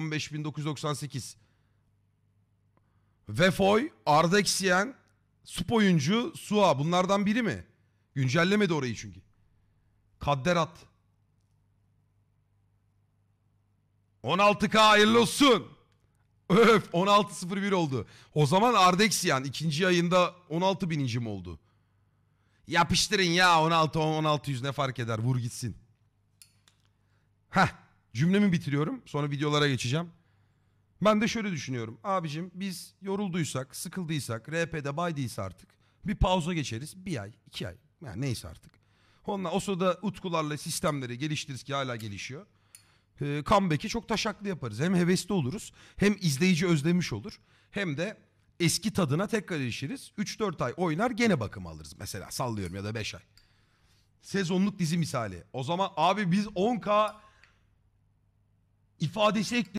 15.998. Vefoy, Arda Eksiyen, Sup oyuncu, Suha bunlardan biri mi? Güncellemedi orayı çünkü. Kadderat. 16K hayırlı olsun. Öf 16.01 oldu. O zaman Ardexian ikinci ayında 16 bininci oldu? Yapıştırın ya 16 1600 ne fark eder vur gitsin. Heh Cümlemi bitiriyorum. Sonra videolara geçeceğim. Ben de şöyle düşünüyorum. Abicim biz yorulduysak, sıkıldıysak, RP'de baydıysa artık bir pauza geçeriz. Bir ay, iki ay. Yani neyse artık. Onunla o sırada utkularla sistemleri geliştiririz ki hala gelişiyor. E, comeback'i çok taşaklı yaparız. Hem hevesli oluruz hem izleyici özlemiş olur. Hem de eski tadına tekrar erişiriz. 3-4 ay oynar gene bakım alırız mesela sallıyorum ya da 5 ay. Sezonluk dizi misali. O zaman abi biz 10K ifadesi ekle